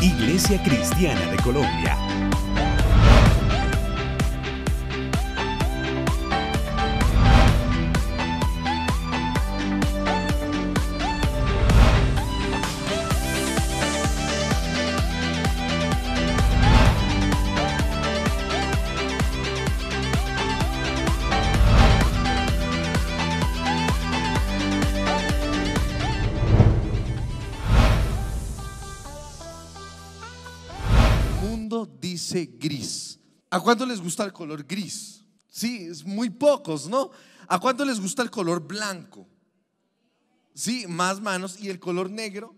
Iglesia Cristiana de Colombia. ¿A cuánto les gusta el color gris? Sí, es muy pocos, ¿no? ¿A cuánto les gusta el color blanco? Sí, más manos. ¿Y el color negro?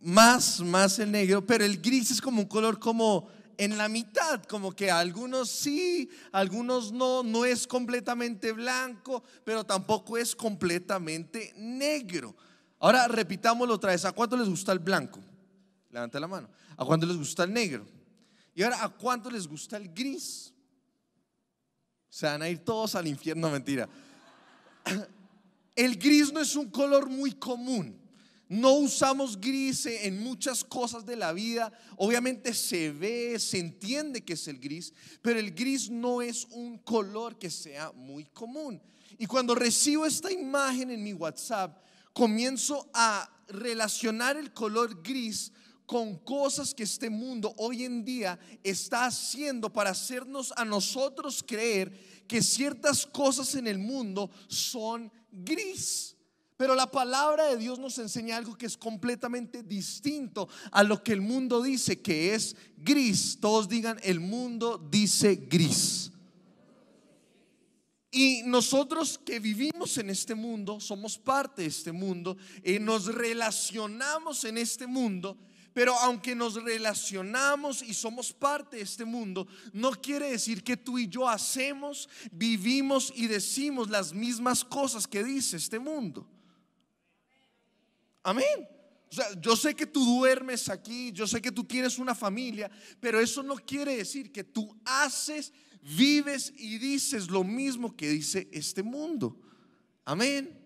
Más, más el negro. Pero el gris es como un color como en la mitad, como que algunos sí, algunos no, no es completamente blanco, pero tampoco es completamente negro. Ahora repitámoslo otra vez, ¿a cuánto les gusta el blanco? Levanta la mano. ¿A cuánto les gusta el negro? Y ahora, ¿a cuánto les gusta el gris? Se van a ir todos al infierno, mentira. El gris no es un color muy común. No usamos gris en muchas cosas de la vida. Obviamente se ve, se entiende que es el gris, pero el gris no es un color que sea muy común. Y cuando recibo esta imagen en mi WhatsApp, comienzo a relacionar el color gris con cosas que este mundo hoy en día está haciendo para hacernos a nosotros creer que ciertas cosas en el mundo son gris. Pero la palabra de Dios nos enseña algo que es completamente distinto a lo que el mundo dice que es gris. Todos digan, el mundo dice gris. Y nosotros que vivimos en este mundo, somos parte de este mundo, y eh, nos relacionamos en este mundo pero aunque nos relacionamos y somos parte de este mundo, no quiere decir que tú y yo hacemos, vivimos y decimos las mismas cosas que dice este mundo. Amén. O sea, yo sé que tú duermes aquí, yo sé que tú tienes una familia, pero eso no quiere decir que tú haces, vives y dices lo mismo que dice este mundo. Amén.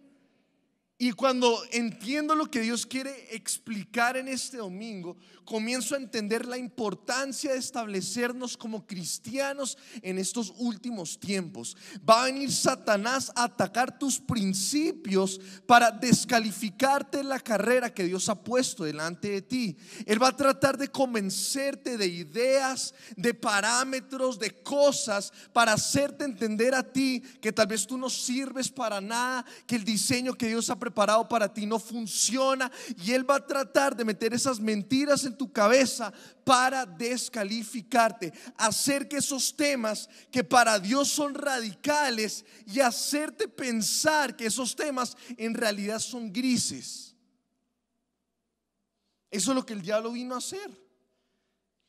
Y cuando entiendo lo que Dios quiere explicar en este domingo, comienzo a entender la importancia de establecernos como cristianos en estos últimos tiempos. Va a venir Satanás a atacar tus principios para descalificarte la carrera que Dios ha puesto delante de ti. Él va a tratar de convencerte de ideas, de parámetros, de cosas para hacerte entender a ti que tal vez tú no sirves para nada, que el diseño que Dios ha preparado para ti no funciona y Él va a tratar de meter esas mentiras en tu cabeza para descalificarte, hacer que esos temas que para Dios son radicales y hacerte pensar que esos temas en realidad son grises. Eso es lo que el diablo vino a hacer.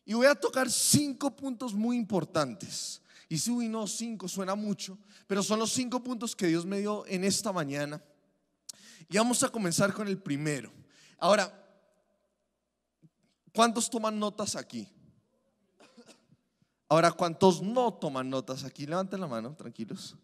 Y voy a tocar cinco puntos muy importantes. Y si uy, no, cinco suena mucho, pero son los cinco puntos que Dios me dio en esta mañana y vamos a comenzar con el primero. Ahora, ¿cuántos toman notas aquí? Ahora, ¿cuántos no toman notas aquí? Levanten la mano, tranquilos.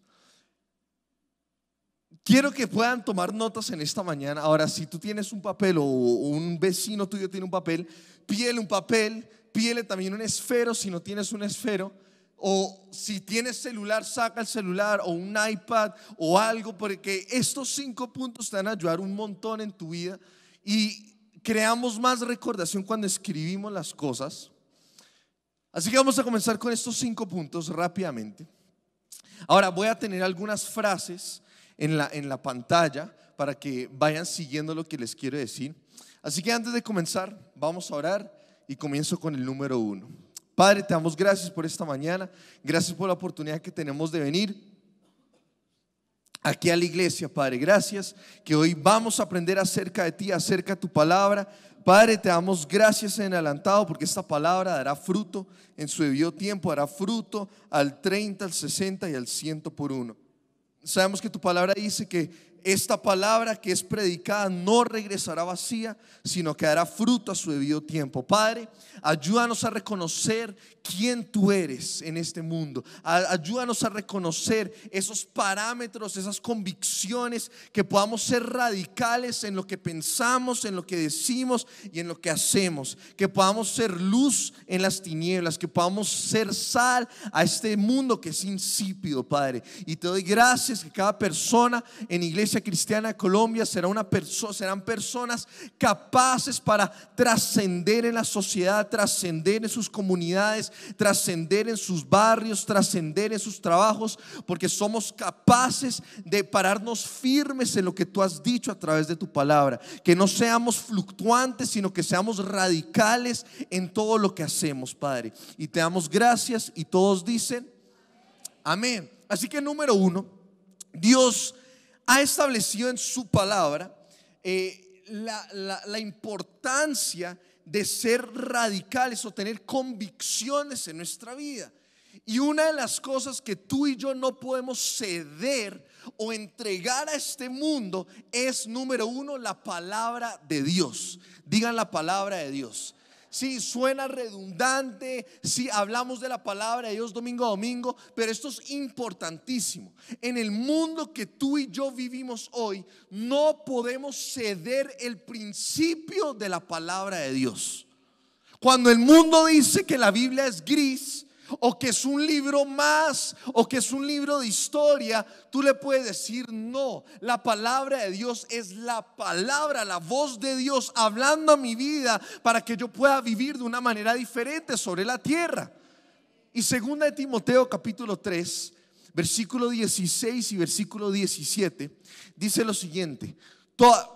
Quiero que puedan tomar notas en esta mañana. Ahora, si tú tienes un papel o un vecino tuyo tiene un papel, pídele un papel, pídele también un esfero si no tienes un esfero o si tienes celular, saca el celular o un iPad o algo, porque estos cinco puntos te van a ayudar un montón en tu vida y creamos más recordación cuando escribimos las cosas. Así que vamos a comenzar con estos cinco puntos rápidamente. Ahora voy a tener algunas frases en la, en la pantalla para que vayan siguiendo lo que les quiero decir. Así que antes de comenzar, vamos a orar y comienzo con el número uno. Padre, te damos gracias por esta mañana, gracias por la oportunidad que tenemos de venir aquí a la iglesia, Padre. Gracias que hoy vamos a aprender acerca de ti, acerca de tu palabra. Padre, te damos gracias en adelantado porque esta palabra dará fruto en su debido tiempo, dará fruto al 30, al 60 y al 100 por uno. Sabemos que tu palabra dice que esta palabra que es predicada no regresará vacía, sino que dará fruto a su debido tiempo. Padre, ayúdanos a reconocer quién tú eres en este mundo. Ayúdanos a reconocer esos parámetros, esas convicciones, que podamos ser radicales en lo que pensamos, en lo que decimos y en lo que hacemos. Que podamos ser luz en las tinieblas, que podamos ser sal a este mundo que es insípido, Padre. Y te doy gracias que cada persona en Iglesia Cristiana de Colombia será una persona, serán personas capaces para trascender en la sociedad, trascender en sus comunidades, trascender en sus barrios, trascender en sus trabajos, porque somos capaces de pararnos firmes en lo que tú has dicho a través de tu palabra. Que no seamos fluctuantes, sino que seamos radicales en todo lo que hacemos, Padre. Y te damos gracias y todos dicen, amén. Así que número uno, Dios ha establecido en su palabra eh, la, la importancia de ser radicales o tener convicciones en nuestra vida. Y una de las cosas que tú y yo no podemos ceder o entregar a este mundo es, número uno, la palabra de Dios. Digan la palabra de Dios. Si suena redundante, si hablamos de la palabra de Dios domingo a domingo, pero esto es importantísimo. En el mundo que tú y yo vivimos hoy, no podemos ceder el principio de la palabra de Dios. Cuando el mundo dice que la Biblia es gris, o que es un libro más, o que es un libro de historia, tú le puedes decir no. La palabra de Dios es la palabra, la voz de Dios hablando a mi vida para que yo pueda vivir de una manera diferente sobre la tierra. Y segunda de Timoteo capítulo 3, versículo 16 y versículo 17, dice lo siguiente,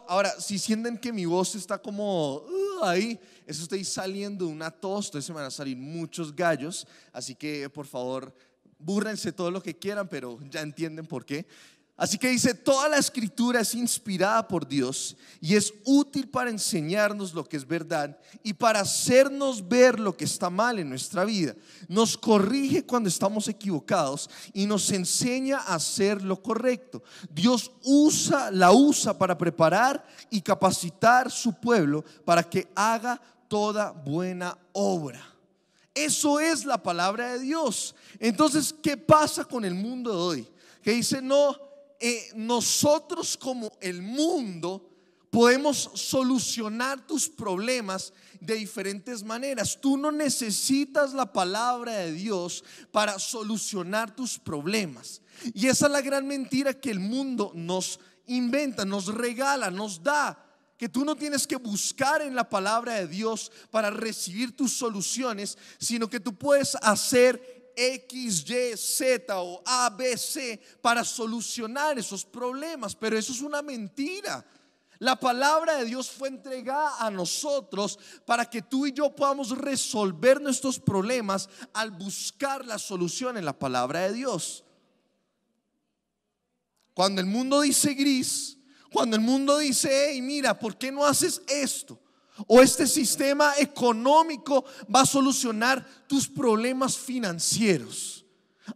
ahora, si sienten que mi voz está como uh, ahí, eso estoy saliendo una tos, entonces se van a salir muchos gallos, así que por favor, búrrense todo lo que quieran, pero ya entienden por qué. Así que dice, toda la escritura es inspirada por Dios y es útil para enseñarnos lo que es verdad y para hacernos ver lo que está mal en nuestra vida. Nos corrige cuando estamos equivocados y nos enseña a hacer lo correcto. Dios usa, la usa para preparar y capacitar su pueblo para que haga toda buena obra. Eso es la palabra de Dios. Entonces, ¿qué pasa con el mundo de hoy? Que dice, no, eh, nosotros como el mundo podemos solucionar tus problemas de diferentes maneras. Tú no necesitas la palabra de Dios para solucionar tus problemas. Y esa es la gran mentira que el mundo nos inventa, nos regala, nos da. Que tú no tienes que buscar en la palabra de Dios para recibir tus soluciones, sino que tú puedes hacer X, Y, Z o A, B, C para solucionar esos problemas, pero eso es una mentira. La palabra de Dios fue entregada a nosotros para que tú y yo podamos resolver nuestros problemas al buscar la solución en la palabra de Dios. Cuando el mundo dice gris, cuando el mundo dice, hey, mira, ¿por qué no haces esto? o este sistema económico va a solucionar tus problemas financieros.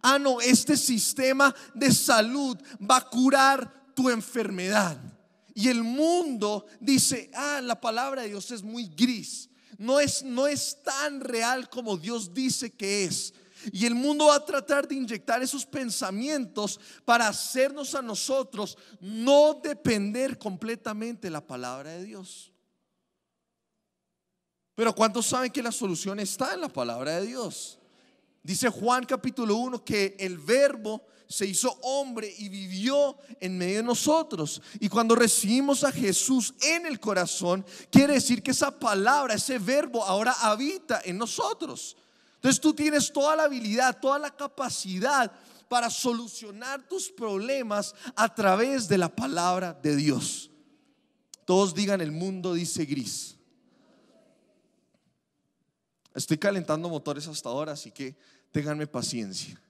Ah, no, este sistema de salud va a curar tu enfermedad. Y el mundo dice, ah, la palabra de Dios es muy gris. No es, no es tan real como Dios dice que es. Y el mundo va a tratar de inyectar esos pensamientos para hacernos a nosotros no depender completamente de la palabra de Dios. Pero ¿cuántos saben que la solución está en la palabra de Dios? Dice Juan capítulo 1 que el verbo se hizo hombre y vivió en medio de nosotros. Y cuando recibimos a Jesús en el corazón, quiere decir que esa palabra, ese verbo ahora habita en nosotros. Entonces tú tienes toda la habilidad, toda la capacidad para solucionar tus problemas a través de la palabra de Dios. Todos digan, el mundo dice gris. Estoy calentando motores hasta ahora, así que ténganme paciencia.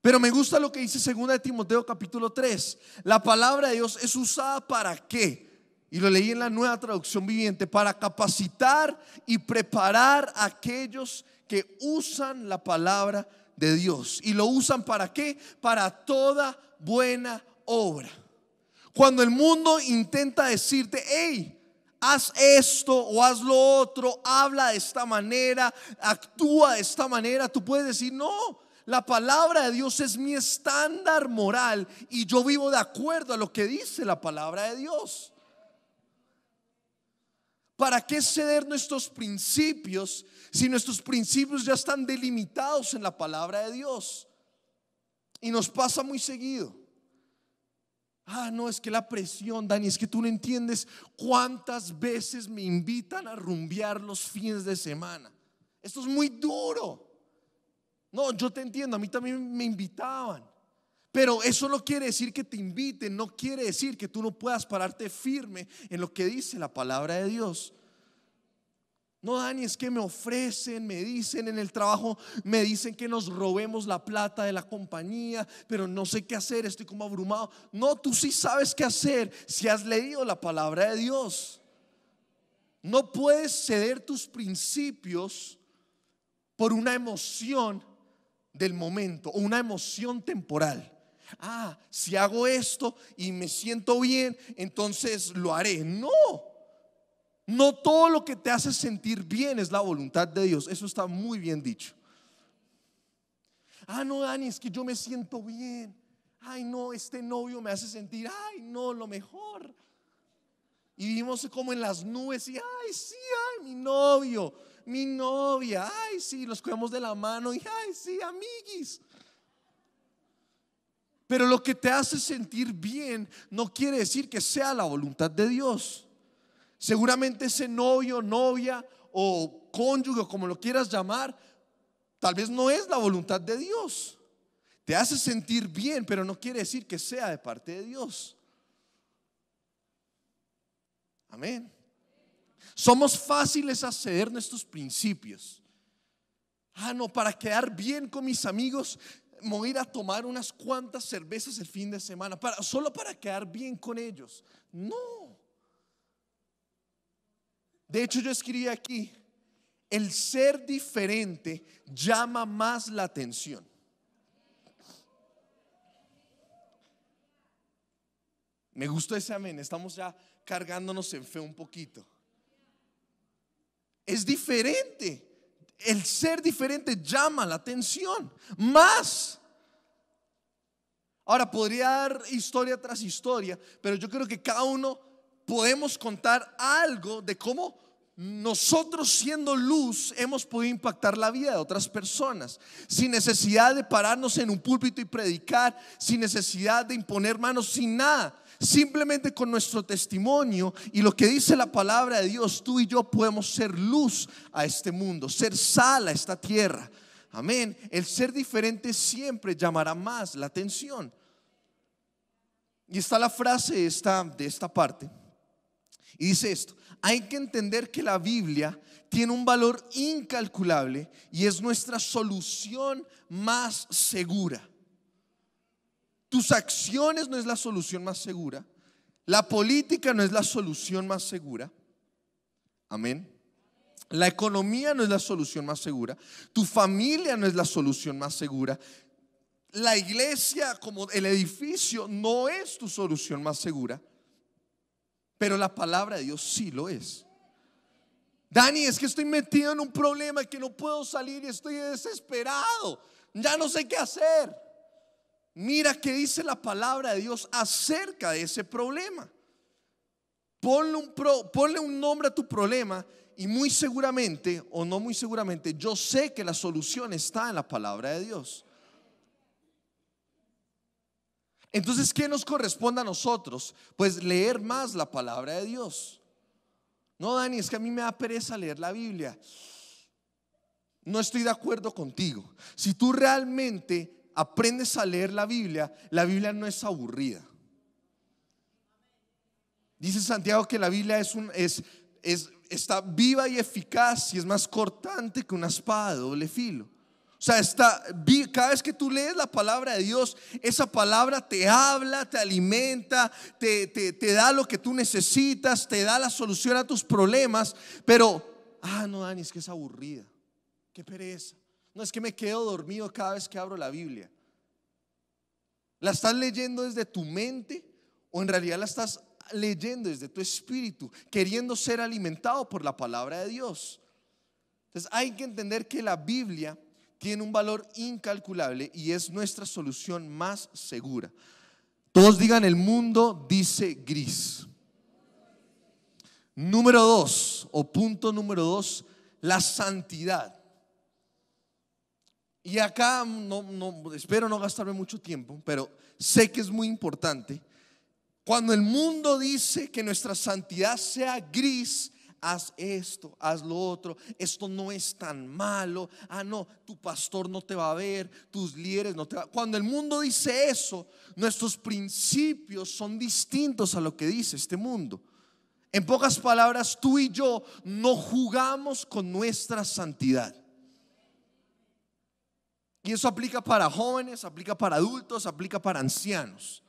Pero me gusta lo que dice 2 de Timoteo capítulo 3. La palabra de Dios es usada para qué? Y lo leí en la nueva traducción viviente, para capacitar y preparar a aquellos que usan la palabra de Dios. ¿Y lo usan para qué? Para toda buena obra. Cuando el mundo intenta decirte, hey, haz esto o haz lo otro, habla de esta manera, actúa de esta manera, tú puedes decir, no, la palabra de Dios es mi estándar moral y yo vivo de acuerdo a lo que dice la palabra de Dios. ¿Para qué ceder nuestros principios si nuestros principios ya están delimitados en la palabra de Dios? Y nos pasa muy seguido. Ah, no, es que la presión, Dani, es que tú no entiendes cuántas veces me invitan a rumbear los fines de semana. Esto es muy duro. No, yo te entiendo, a mí también me invitaban. Pero eso no quiere decir que te inviten, no quiere decir que tú no puedas pararte firme en lo que dice la palabra de Dios. No, Dani, es que me ofrecen, me dicen en el trabajo, me dicen que nos robemos la plata de la compañía, pero no sé qué hacer, estoy como abrumado. No, tú sí sabes qué hacer si has leído la palabra de Dios. No puedes ceder tus principios por una emoción del momento o una emoción temporal. Ah, si hago esto y me siento bien, entonces lo haré. No. No todo lo que te hace sentir bien es la voluntad de Dios. Eso está muy bien dicho. Ah, no, Dani, es que yo me siento bien. Ay, no, este novio me hace sentir, ay, no, lo mejor. Y vivimos como en las nubes y, ay, sí, ay, mi novio, mi novia, ay, sí, los cuidamos de la mano y, ay, sí, amiguis. Pero lo que te hace sentir bien no quiere decir que sea la voluntad de Dios. Seguramente ese novio, novia o cónyuge, como lo quieras llamar, tal vez no es la voluntad de Dios. Te hace sentir bien, pero no quiere decir que sea de parte de Dios. Amén. Somos fáciles a ceder nuestros principios. Ah, no, para quedar bien con mis amigos, me voy a ir a tomar unas cuantas cervezas el fin de semana, para, solo para quedar bien con ellos. No. De hecho, yo escribí aquí, el ser diferente llama más la atención. Me gustó ese amén, estamos ya cargándonos en fe un poquito. Es diferente. El ser diferente llama la atención. Más. Ahora, podría dar historia tras historia, pero yo creo que cada uno podemos contar algo de cómo nosotros siendo luz hemos podido impactar la vida de otras personas, sin necesidad de pararnos en un púlpito y predicar, sin necesidad de imponer manos, sin nada. Simplemente con nuestro testimonio y lo que dice la palabra de Dios, tú y yo podemos ser luz a este mundo, ser sal a esta tierra. Amén. El ser diferente siempre llamará más la atención. Y está la frase de esta, de esta parte y dice esto, hay que entender que la Biblia tiene un valor incalculable y es nuestra solución más segura. Tus acciones no es la solución más segura. La política no es la solución más segura. Amén. La economía no es la solución más segura. Tu familia no es la solución más segura. La iglesia como el edificio no es tu solución más segura pero la palabra de Dios sí lo es. Dani, es que estoy metido en un problema que no puedo salir y estoy desesperado. Ya no sé qué hacer. Mira qué dice la palabra de Dios acerca de ese problema. Ponle un, ponle un nombre a tu problema y muy seguramente, o no muy seguramente, yo sé que la solución está en la palabra de Dios. Entonces, ¿qué nos corresponde a nosotros? Pues leer más la palabra de Dios. No, Dani, es que a mí me da pereza leer la Biblia. No estoy de acuerdo contigo. Si tú realmente aprendes a leer la Biblia, la Biblia no es aburrida. Dice Santiago que la Biblia es un, es, está viva y eficaz y es más cortante que una espada de doble filo. O sea, cada vez que tú lees la palabra de Dios, esa palabra te habla, te alimenta, te, te da lo que tú necesitas, te da la solución a tus problemas. Pero, ah, no, Dani, es que es aburrida. Qué pereza. No es que me quedo dormido cada vez que abro la Biblia. ¿La estás leyendo desde tu mente o en realidad la estás leyendo desde tu espíritu, queriendo ser alimentado por la palabra de Dios? Entonces hay que entender que la Biblia tiene un valor incalculable y es nuestra solución más segura. Todos digan, el mundo dice gris. Número dos, o punto número dos, la santidad. Y acá, espero no gastarme mucho tiempo, pero sé que es muy importante. Cuando el mundo dice que nuestra santidad sea gris, haz esto, haz lo otro, esto no es tan malo, ah no, tu pastor no te va a ver, tus líderes no te va a... Cuando el mundo dice eso, nuestros principios son distintos a lo que dice este mundo. En pocas palabras, tú y yo no jugamos con nuestra santidad. Y eso aplica para jóvenes, aplica para adultos, aplica para ancianos.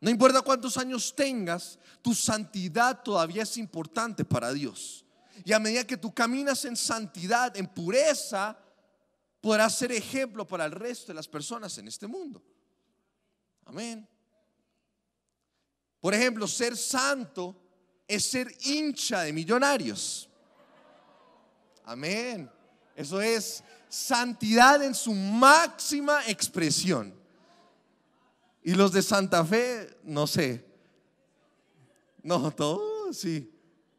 No importa cuántos años tengas, tu santidad todavía es importante para Dios. Y a medida que tú caminas en santidad, en pureza, podrás ser ejemplo para el resto de las personas en este mundo. Amén. Por ejemplo, ser santo es ser hincha de millonarios. Amén. Eso es santidad en su máxima expresión. Y los de Santa Fe, no sé. No, todo sí.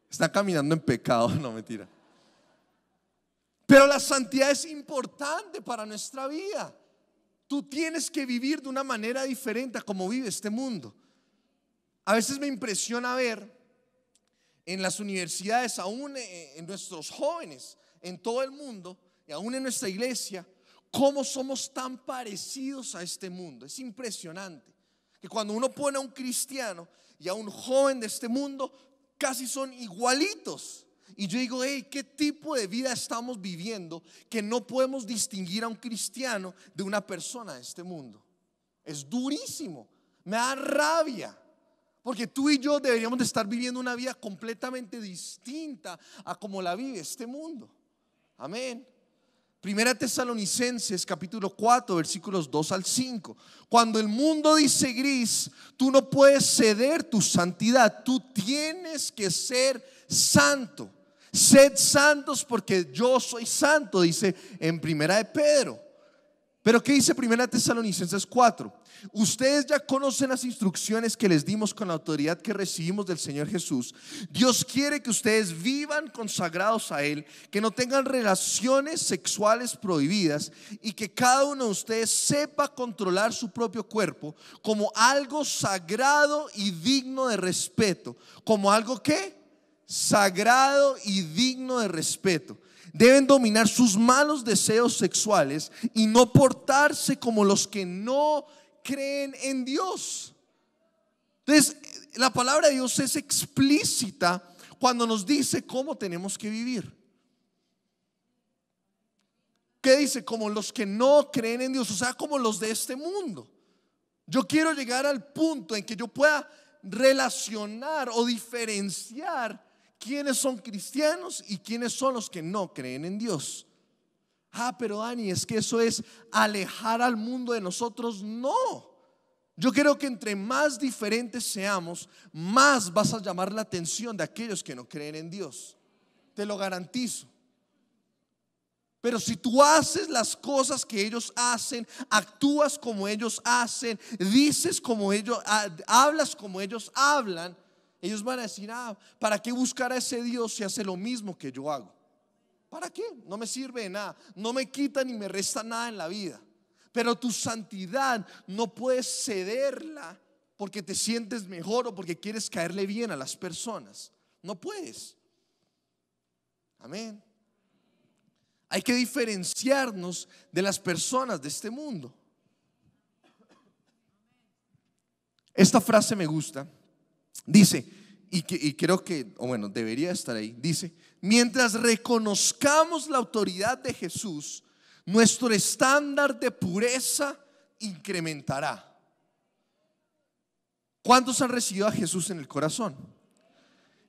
Está caminando en pecado, no mentira. Pero la santidad es importante para nuestra vida. Tú tienes que vivir de una manera diferente a como vive este mundo. A veces me impresiona ver en las universidades, aún en nuestros jóvenes, en todo el mundo, y aún en nuestra iglesia, cómo somos tan parecidos a este mundo. Es impresionante que cuando uno pone a un cristiano y a un joven de este mundo, casi son igualitos. Y yo digo, hey, ¿qué tipo de vida estamos viviendo que no podemos distinguir a un cristiano de una persona de este mundo? Es durísimo, me da rabia, porque tú y yo deberíamos de estar viviendo una vida completamente distinta a como la vive este mundo. Amén. Primera Tesalonicenses capítulo 4 versículos 2 al 5. Cuando el mundo dice gris, tú no puedes ceder tu santidad, tú tienes que ser santo. Sed santos porque yo soy santo, dice en Primera de Pedro. Pero ¿qué dice Primera Tesalonicenses 4? Ustedes ya conocen las instrucciones que les dimos con la autoridad que recibimos del Señor Jesús. Dios quiere que ustedes vivan consagrados a Él, que no tengan relaciones sexuales prohibidas y que cada uno de ustedes sepa controlar su propio cuerpo como algo sagrado y digno de respeto. ¿Como algo qué? Sagrado y digno de respeto deben dominar sus malos deseos sexuales y no portarse como los que no creen en Dios. Entonces, la palabra de Dios es explícita cuando nos dice cómo tenemos que vivir. ¿Qué dice? Como los que no creen en Dios, o sea, como los de este mundo. Yo quiero llegar al punto en que yo pueda relacionar o diferenciar quiénes son cristianos y quiénes son los que no creen en Dios. Ah, pero Dani, es que eso es alejar al mundo de nosotros. No. Yo creo que entre más diferentes seamos, más vas a llamar la atención de aquellos que no creen en Dios. Te lo garantizo. Pero si tú haces las cosas que ellos hacen, actúas como ellos hacen, dices como ellos, hablas como ellos hablan, ellos van a decir, ah, ¿para qué buscar a ese Dios si hace lo mismo que yo hago? ¿Para qué? No me sirve de nada. No me quita ni me resta nada en la vida. Pero tu santidad no puedes cederla porque te sientes mejor o porque quieres caerle bien a las personas. No puedes. Amén. Hay que diferenciarnos de las personas de este mundo. Esta frase me gusta Dice, y, y creo que, o bueno, debería estar ahí, dice, mientras reconozcamos la autoridad de Jesús, nuestro estándar de pureza incrementará. ¿Cuántos han recibido a Jesús en el corazón?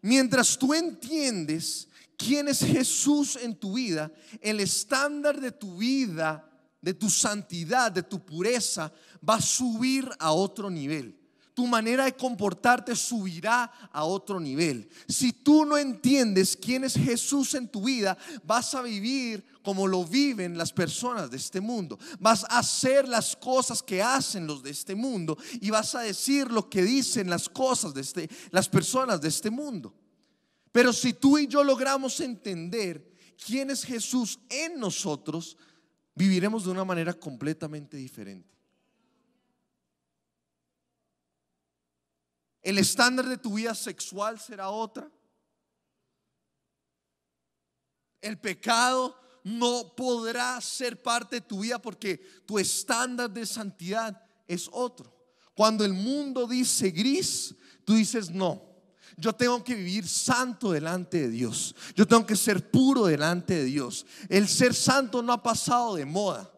Mientras tú entiendes quién es Jesús en tu vida, el estándar de tu vida, de tu santidad, de tu pureza, va a subir a otro nivel tu manera de comportarte subirá a otro nivel. Si tú no entiendes quién es Jesús en tu vida, vas a vivir como lo viven las personas de este mundo. Vas a hacer las cosas que hacen los de este mundo y vas a decir lo que dicen las cosas de este, las personas de este mundo. Pero si tú y yo logramos entender quién es Jesús en nosotros, viviremos de una manera completamente diferente. El estándar de tu vida sexual será otra. El pecado no podrá ser parte de tu vida porque tu estándar de santidad es otro. Cuando el mundo dice gris, tú dices no. Yo tengo que vivir santo delante de Dios. Yo tengo que ser puro delante de Dios. El ser santo no ha pasado de moda.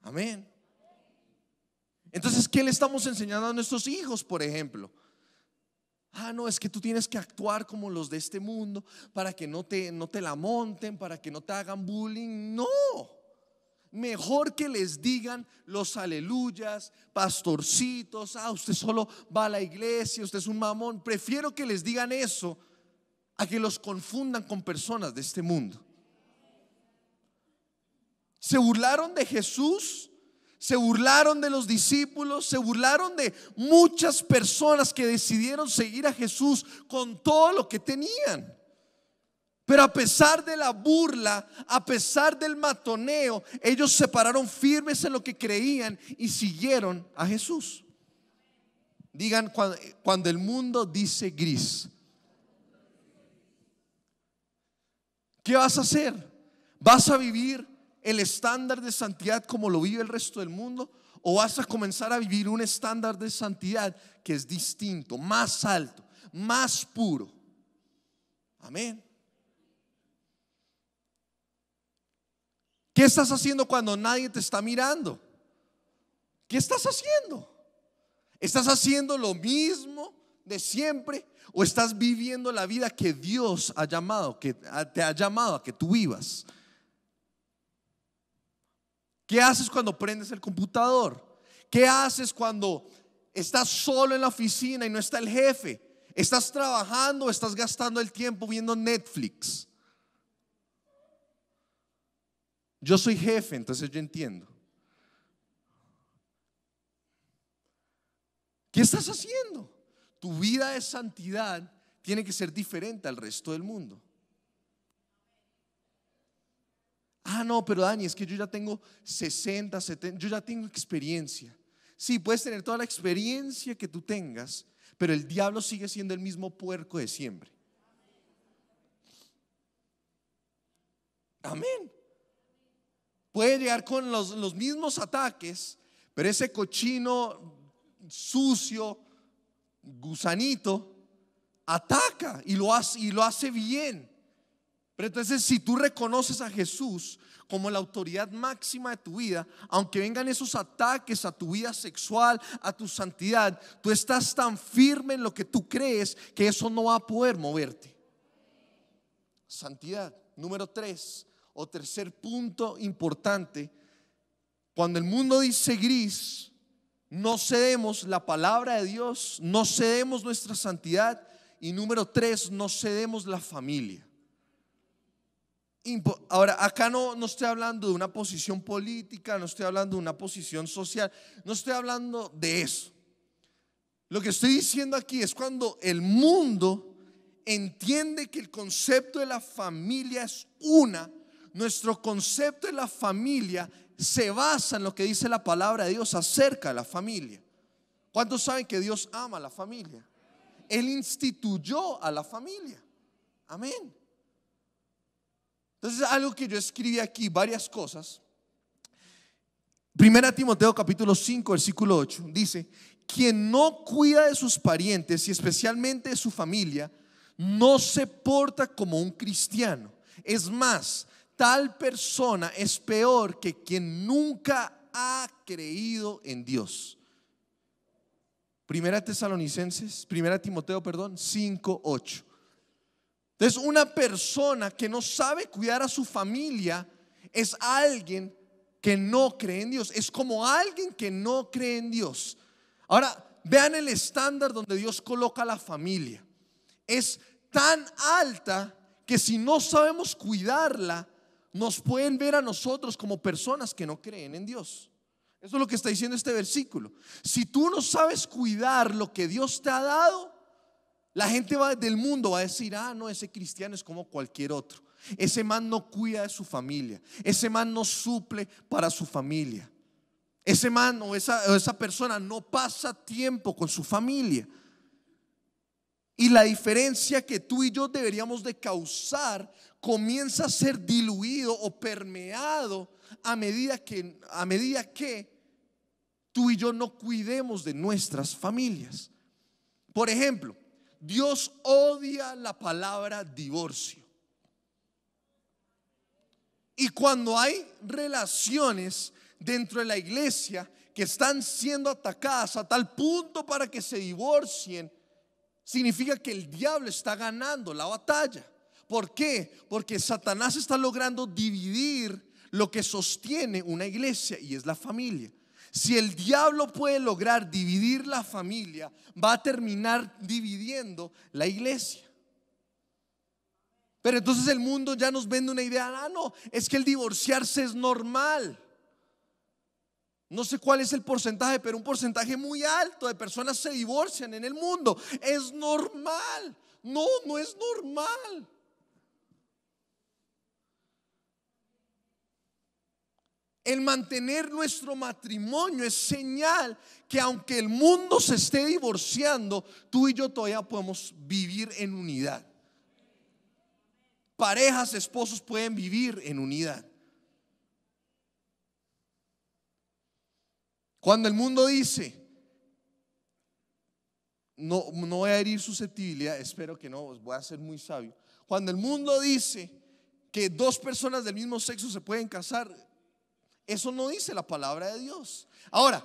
Amén. Entonces, ¿qué le estamos enseñando a nuestros hijos, por ejemplo? Ah, no, es que tú tienes que actuar como los de este mundo para que no te, no te la monten, para que no te hagan bullying. No, mejor que les digan los aleluyas, pastorcitos, ah, usted solo va a la iglesia, usted es un mamón. Prefiero que les digan eso a que los confundan con personas de este mundo. Se burlaron de Jesús se burlaron de los discípulos, se burlaron de muchas personas que decidieron seguir a Jesús con todo lo que tenían. Pero a pesar de la burla, a pesar del matoneo, ellos se pararon firmes en lo que creían y siguieron a Jesús. Digan cuando, el mundo dice gris, ¿qué vas a hacer? ¿Vas a vivir el estándar de santidad como lo vive el resto del mundo? ¿O vas a comenzar a vivir un estándar de santidad que es distinto, más alto, más puro? Amén. ¿Qué estás haciendo cuando nadie te está mirando? ¿Qué estás haciendo? ¿Estás haciendo lo mismo de siempre o estás viviendo la vida que Dios ha llamado, que te ha llamado a que tú vivas? ¿Qué haces cuando prendes el computador? ¿Qué haces cuando estás solo en la oficina y no está el jefe? ¿Estás trabajando o estás gastando el tiempo viendo Netflix? Yo soy jefe, entonces yo entiendo. ¿Qué estás haciendo? Tu vida de santidad tiene que ser diferente al resto del mundo. Ah, no, pero Dani, es que yo ya tengo 60, 70, yo ya tengo experiencia. Sí, puedes tener toda la experiencia que tú tengas, pero el diablo sigue siendo el mismo puerco de siempre. Amén. Puede llegar con los, los mismos ataques, pero ese cochino sucio, gusanito, ataca y lo hace, y lo hace bien. Pero entonces si tú reconoces a Jesús como la autoridad máxima de tu vida, aunque vengan esos ataques a tu vida sexual, a tu santidad, tú estás tan firme en lo que tú crees que eso no va a poder moverte. Santidad. Número tres o tercer punto importante. Cuando el mundo dice gris, no cedemos la palabra de Dios, no cedemos nuestra santidad y número tres, no cedemos la familia. Ahora, acá no, no estoy hablando de una posición política, no estoy hablando de una posición social, no estoy hablando de eso. Lo que estoy diciendo aquí es cuando el mundo entiende que el concepto de la familia es una, nuestro concepto de la familia se basa en lo que dice la palabra de Dios acerca de la familia. ¿Cuántos saben que Dios ama a la familia? Él instituyó a la familia. Amén. Entonces, algo que yo escribí aquí, varias cosas. Primera Timoteo capítulo 5, versículo 8, dice, quien no cuida de sus parientes y especialmente de su familia, no se porta como un cristiano. Es más, tal persona es peor que quien nunca ha creído en Dios. Primera Tesalonicenses, Primera Timoteo, perdón, 5, 8. Entonces, una persona que no sabe cuidar a su familia es alguien que no cree en Dios. Es como alguien que no cree en Dios. Ahora, vean el estándar donde Dios coloca a la familia. Es tan alta que si no sabemos cuidarla, nos pueden ver a nosotros como personas que no creen en Dios. Eso es lo que está diciendo este versículo. Si tú no sabes cuidar lo que Dios te ha dado, la gente va del mundo va a decir, ah, no, ese cristiano es como cualquier otro. Ese man no cuida de su familia. Ese man no suple para su familia. Ese man o esa, persona no pasa tiempo con su familia. Y la diferencia que tú y yo deberíamos de causar comienza a ser diluido o permeado a medida que, a medida que tú y yo no cuidemos de nuestras familias. Por ejemplo, Dios odia la palabra divorcio. Y cuando hay relaciones dentro de la iglesia que están siendo atacadas a tal punto para que se divorcien, significa que el diablo está ganando la batalla. ¿Por qué? Porque Satanás está logrando dividir lo que sostiene una iglesia y es la familia. Si el diablo puede lograr dividir la familia, va a terminar dividiendo la iglesia. Pero entonces el mundo ya nos vende una idea, ah, no, es que el divorciarse es normal. No sé cuál es el porcentaje, pero un porcentaje muy alto de personas se divorcian en el mundo. Es normal. No, no es normal. El mantener nuestro matrimonio es señal que aunque el mundo se esté divorciando, tú y yo todavía podemos vivir en unidad. Parejas, esposos pueden vivir en unidad. Cuando el mundo dice, no, no voy a herir susceptibilidad, espero que no, voy a ser muy sabio. Cuando el mundo dice que dos personas del mismo sexo se pueden casar, eso no dice la palabra de Dios. Ahora,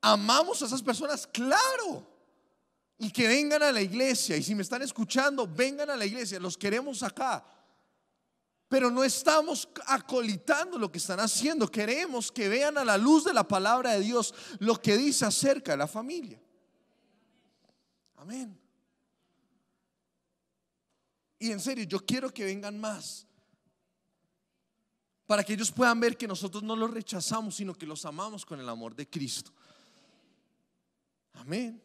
amamos a esas personas, claro. Y que vengan a la iglesia. Y si me están escuchando, vengan a la iglesia. Los queremos acá. Pero no estamos acolitando lo que están haciendo. Queremos que vean a la luz de la palabra de Dios lo que dice acerca de la familia. Amén. Y en serio, yo quiero que vengan más para que ellos puedan ver que nosotros no los rechazamos, sino que los amamos con el amor de Cristo. Amén.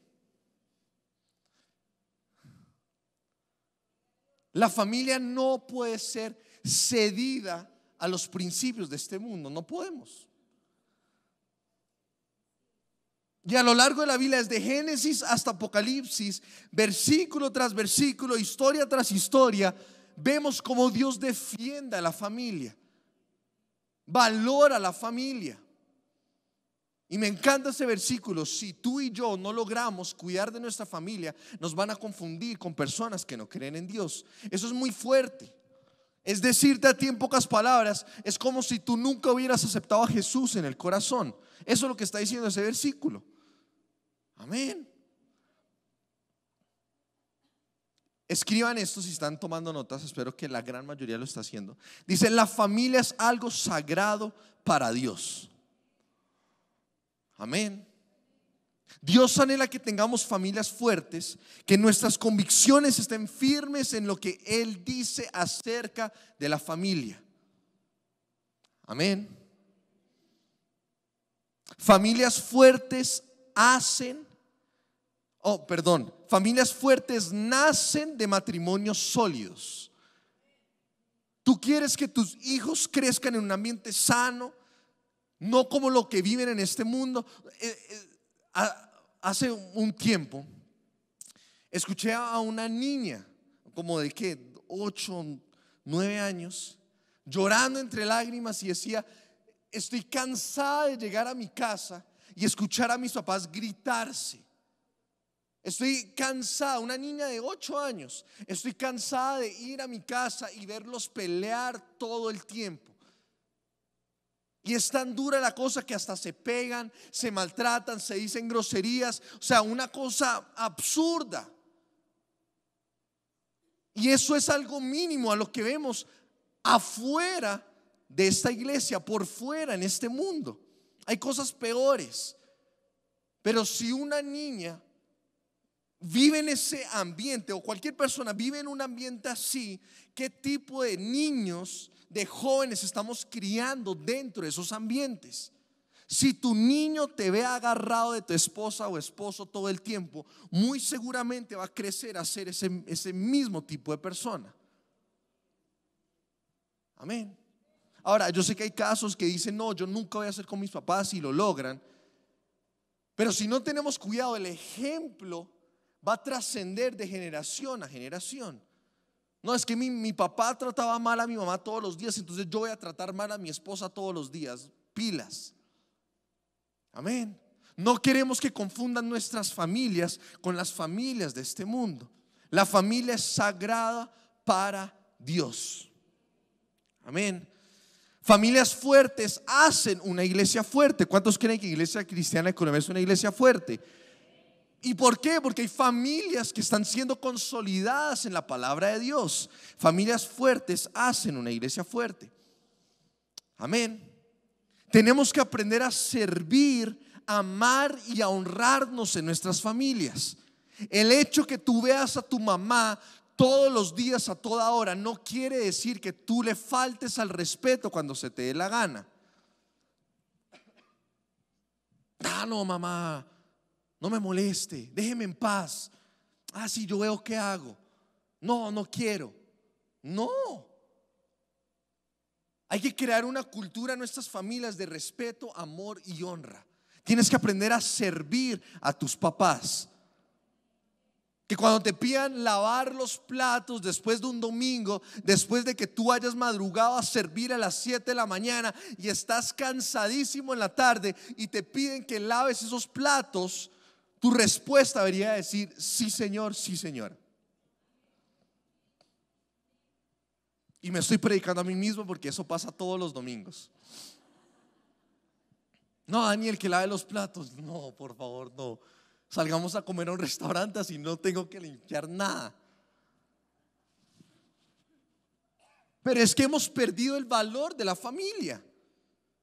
La familia no puede ser cedida a los principios de este mundo, no podemos. Y a lo largo de la Biblia, desde Génesis hasta Apocalipsis, versículo tras versículo, historia tras historia, vemos cómo Dios defiende a la familia valora la familia. Y me encanta ese versículo. Si tú y yo no logramos cuidar de nuestra familia, nos van a confundir con personas que no creen en Dios. Eso es muy fuerte. Es decirte a ti en pocas palabras, es como si tú nunca hubieras aceptado a Jesús en el corazón. Eso es lo que está diciendo ese versículo. Amén. Escriban esto si están tomando notas, espero que la gran mayoría lo está haciendo. Dice, la familia es algo sagrado para Dios. Amén. Dios anhela que tengamos familias fuertes, que nuestras convicciones estén firmes en lo que Él dice acerca de la familia. Amén. Familias fuertes hacen, oh, perdón, Familias fuertes nacen de matrimonios sólidos. Tú quieres que tus hijos crezcan en un ambiente sano, no como lo que viven en este mundo. Eh, eh, hace un tiempo escuché a una niña, como de que 8, 9 años, llorando entre lágrimas y decía, estoy cansada de llegar a mi casa y escuchar a mis papás gritarse Estoy cansada, una niña de 8 años, estoy cansada de ir a mi casa y verlos pelear todo el tiempo. Y es tan dura la cosa que hasta se pegan, se maltratan, se dicen groserías, o sea, una cosa absurda. Y eso es algo mínimo a lo que vemos afuera de esta iglesia, por fuera, en este mundo. Hay cosas peores. Pero si una niña vive en ese ambiente o cualquier persona vive en un ambiente así, ¿qué tipo de niños, de jóvenes estamos criando dentro de esos ambientes? Si tu niño te ve agarrado de tu esposa o esposo todo el tiempo, muy seguramente va a crecer a ser ese, ese mismo tipo de persona. Amén. Ahora, yo sé que hay casos que dicen, no, yo nunca voy a ser con mis papás y lo logran. Pero si no tenemos cuidado, el ejemplo va a trascender de generación a generación. No, es que mi, papá trataba mal a mi mamá todos los días, entonces yo voy a tratar mal a mi esposa todos los días. Pilas. Amén. No queremos que confundan nuestras familias con las familias de este mundo. La familia es sagrada para Dios. Amén. Familias fuertes hacen una iglesia fuerte. ¿Cuántos creen que iglesia cristiana económica es una iglesia fuerte? ¿Y por qué? Porque hay familias que están siendo consolidadas en la palabra de Dios. Familias fuertes hacen una iglesia fuerte. Amén. Tenemos que aprender a servir, amar y a honrarnos en nuestras familias. El hecho que tú veas a tu mamá todos los días, a toda hora, no quiere decir que tú le faltes al respeto cuando se te dé la gana. Ah, no, mamá, no me moleste, déjeme en paz. Ah, si yo veo qué hago. No, no quiero. No. Hay que crear una cultura en nuestras familias de respeto, amor y honra. Tienes que aprender a servir a tus papás. Que cuando te pidan lavar los platos después de un domingo, después de que tú hayas madrugado a servir a las 7 de la mañana y estás cansadísimo en la tarde y te piden que laves esos platos, tu respuesta debería decir, sí Señor, sí Señor. Y me estoy predicando a mí mismo porque eso pasa todos los domingos. No, Daniel, que lave los platos. No, por favor, no. Salgamos a comer a un restaurante así no tengo que limpiar nada. Pero es que hemos perdido el valor de la familia.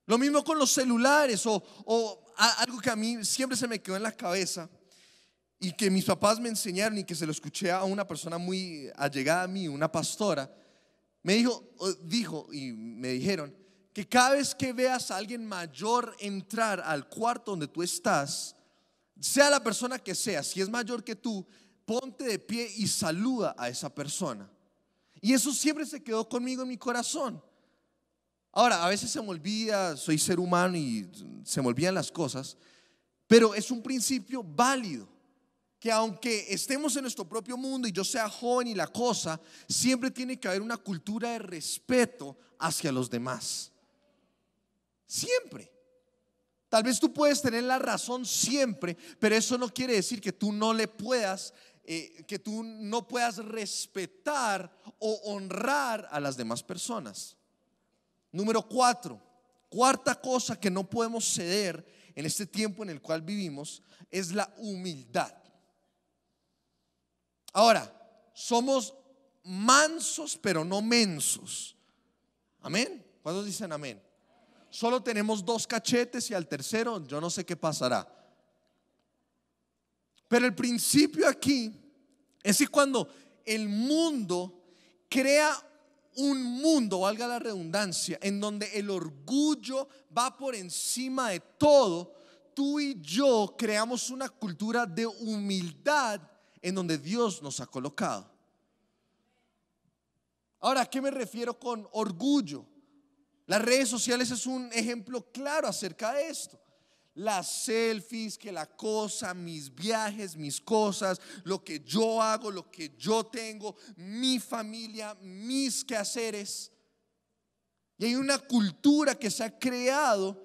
Lo mismo con los celulares o, algo que a mí siempre se me quedó en la cabeza y que mis papás me enseñaron y que se lo escuché a una persona muy allegada a mí, una pastora, me dijo, dijo y me dijeron que cada vez que veas a alguien mayor entrar al cuarto donde tú estás, sea la persona que sea, si es mayor que tú, ponte de pie y saluda a esa persona. Y eso siempre se quedó conmigo en mi corazón. Ahora, a veces se me olvida, soy ser humano y se me olvidan las cosas, pero es un principio válido que aunque estemos en nuestro propio mundo y yo sea joven y la cosa, siempre tiene que haber una cultura de respeto hacia los demás. Siempre. Tal vez tú puedes tener la razón siempre, pero eso no quiere decir que tú no le puedas, eh, que tú no puedas respetar o honrar a las demás personas. Número cuatro, cuarta cosa que no podemos ceder en este tiempo en el cual vivimos es la humildad. Ahora, somos mansos pero no mensos. Amén. ¿Cuántos dicen amén? Solo tenemos dos cachetes y al tercero yo no sé qué pasará. Pero el principio aquí es que cuando el mundo crea un mundo, valga la redundancia, en donde el orgullo va por encima de todo, tú y yo creamos una cultura de humildad en donde Dios nos ha colocado. Ahora, ¿a qué me refiero con orgullo? Las redes sociales es un ejemplo claro acerca de esto las selfies, que la cosa, mis viajes, mis cosas, lo que yo hago, lo que yo tengo, mi familia, mis quehaceres. Y hay una cultura que se ha creado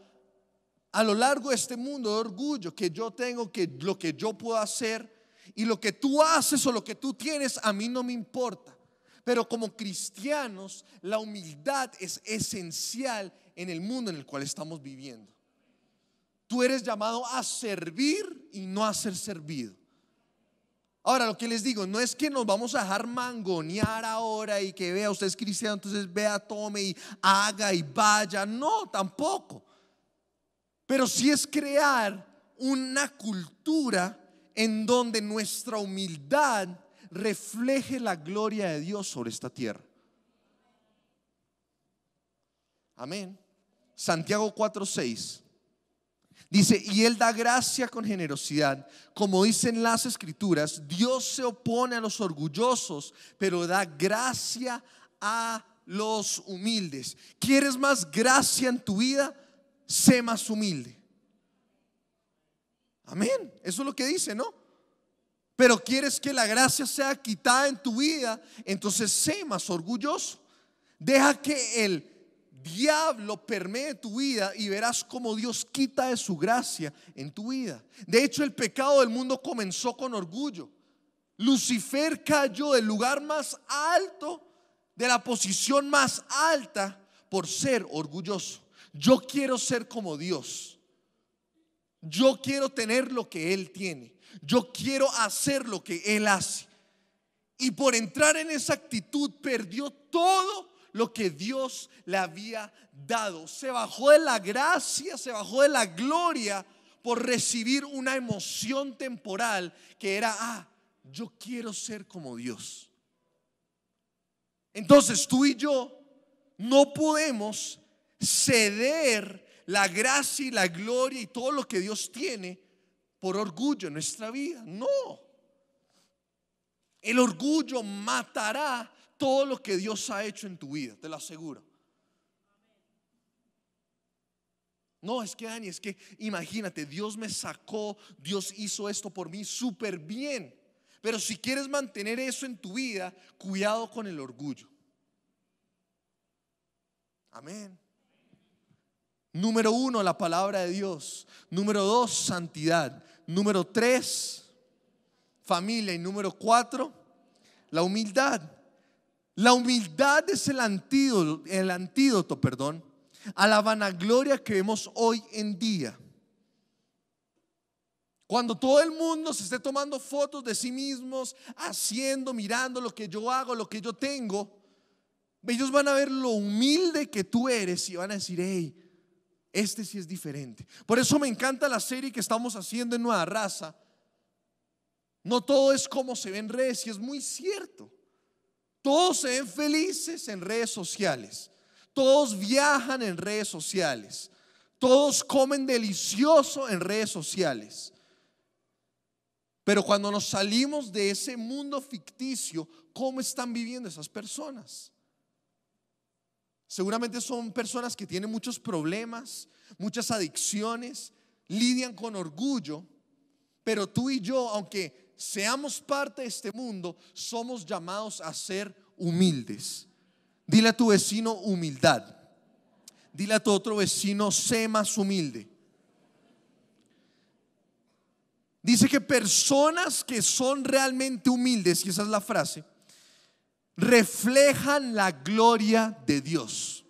a lo largo de este mundo de orgullo, que yo tengo, que lo que yo puedo hacer y lo que tú haces o lo que tú tienes a mí no me importa. Pero como cristianos, la humildad es esencial en el mundo en el cual estamos viviendo. Tú eres llamado a servir y no a ser servido. Ahora, lo que les digo, no es que nos vamos a dejar mangonear ahora y que vea, usted es cristiano, entonces vea, tome y haga y vaya. No, tampoco. Pero sí es crear una cultura en donde nuestra humildad refleje la gloria de Dios sobre esta tierra. Amén. Santiago 4:6 Dice, y Él da gracia con generosidad. Como dicen las escrituras, Dios se opone a los orgullosos, pero da gracia a los humildes. ¿Quieres más gracia en tu vida? Sé más humilde. Amén. Eso es lo que dice, ¿no? Pero quieres que la gracia sea quitada en tu vida, entonces sé más orgulloso. Deja que Él diablo permee tu vida y verás cómo Dios quita de su gracia en tu vida. De hecho, el pecado del mundo comenzó con orgullo. Lucifer cayó del lugar más alto, de la posición más alta, por ser orgulloso. Yo quiero ser como Dios. Yo quiero tener lo que Él tiene. Yo quiero hacer lo que Él hace. Y por entrar en esa actitud perdió todo lo que Dios le había dado. Se bajó de la gracia, se bajó de la gloria por recibir una emoción temporal que era, ah, yo quiero ser como Dios. Entonces tú y yo no podemos ceder la gracia y la gloria y todo lo que Dios tiene por orgullo en nuestra vida. No. El orgullo matará todo lo que Dios ha hecho en tu vida, te lo aseguro. No, es que Dani, es que imagínate, Dios me sacó, Dios hizo esto por mí súper bien. Pero si quieres mantener eso en tu vida, cuidado con el orgullo. Amén. Número uno, la palabra de Dios. Número dos, santidad. Número tres, familia. Y número cuatro, la humildad. La humildad es el antídoto, el antídoto, perdón, a la vanagloria que vemos hoy en día. Cuando todo el mundo se esté tomando fotos de sí mismos, haciendo, mirando lo que yo hago, lo que yo tengo, ellos van a ver lo humilde que tú eres y van a decir, hey, este sí es diferente. Por eso me encanta la serie que estamos haciendo en Nueva Raza. No todo es como se ve en redes y es muy cierto. Todos se ven felices en redes sociales. Todos viajan en redes sociales. Todos comen delicioso en redes sociales. Pero cuando nos salimos de ese mundo ficticio, ¿cómo están viviendo esas personas? Seguramente son personas que tienen muchos problemas, muchas adicciones, lidian con orgullo, pero tú y yo, aunque seamos parte de este mundo, somos llamados a ser humildes. Dile a tu vecino humildad. Dile a tu otro vecino, sé más humilde. Dice que personas que son realmente humildes, y esa es la frase, reflejan la gloria de Dios.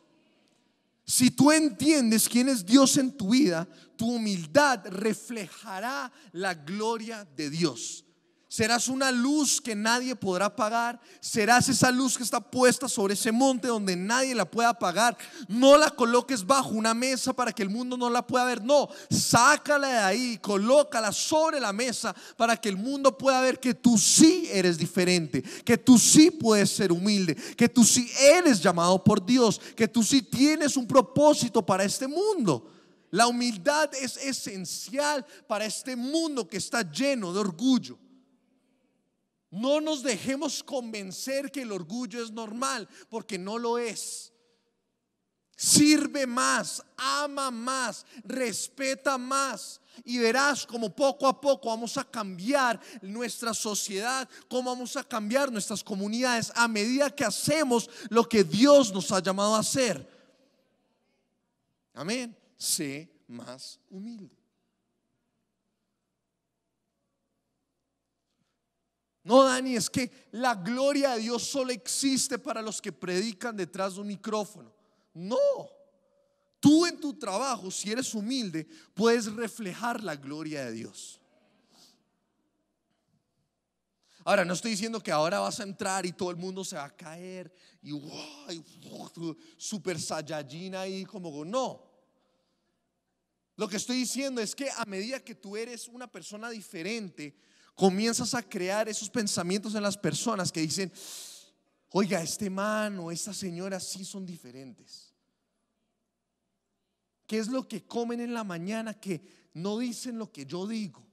Si tú entiendes quién es Dios en tu vida, tu humildad reflejará la gloria de Dios. Serás una luz que nadie podrá apagar. Serás esa luz que está puesta sobre ese monte donde nadie la pueda apagar. No la coloques bajo una mesa para que el mundo no la pueda ver. No, sácala de ahí, colócala sobre la mesa para que el mundo pueda ver que tú sí eres diferente, que tú sí puedes ser humilde, que tú sí eres llamado por Dios, que tú sí tienes un propósito para este mundo. La humildad es esencial para este mundo que está lleno de orgullo. No nos dejemos convencer que el orgullo es normal, porque no lo es. Sirve más, ama más, respeta más. Y verás como poco a poco vamos a cambiar nuestra sociedad, cómo vamos a cambiar nuestras comunidades a medida que hacemos lo que Dios nos ha llamado a hacer. Amén. Sé más humilde. No, Dani, es que la gloria de Dios solo existe para los que predican detrás de un micrófono. No. Tú en tu trabajo, si eres humilde, puedes reflejar la gloria de Dios. Ahora, no estoy diciendo que ahora vas a entrar y todo el mundo se va a caer y, super saiyajin ahí como no. Lo que estoy diciendo es que a medida que tú eres una persona diferente, comienzas a crear esos pensamientos en las personas que dicen, oiga, este man o esta señora sí son diferentes. ¿Qué es lo que comen en la mañana que no dicen lo que yo digo?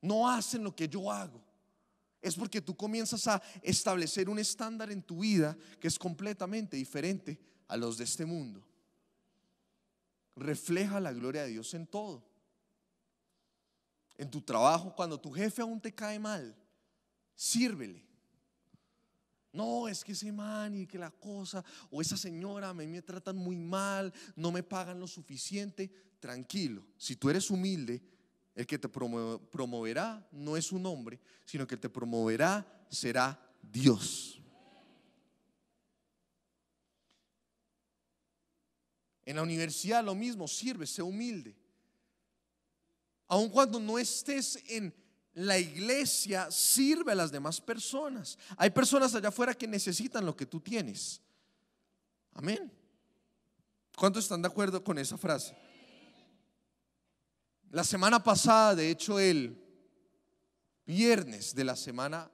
No hacen lo que yo hago. Es porque tú comienzas a establecer un estándar en tu vida que es completamente diferente a los de este mundo. Refleja la gloria de Dios en todo en tu trabajo, cuando tu jefe aún te cae mal, sírvele. No, es que ese man y que la cosa, o esa señora me, me tratan muy mal, no me pagan lo suficiente. Tranquilo, si tú eres humilde, el que te promoverá no es un hombre, sino que te promoverá será Dios. En la universidad lo mismo, sirve, sé humilde aun cuando no estés en la iglesia, sirve a las demás personas. Hay personas allá afuera que necesitan lo que tú tienes. Amén. ¿Cuántos están de acuerdo con esa frase? La semana pasada, de hecho, el viernes de la semana,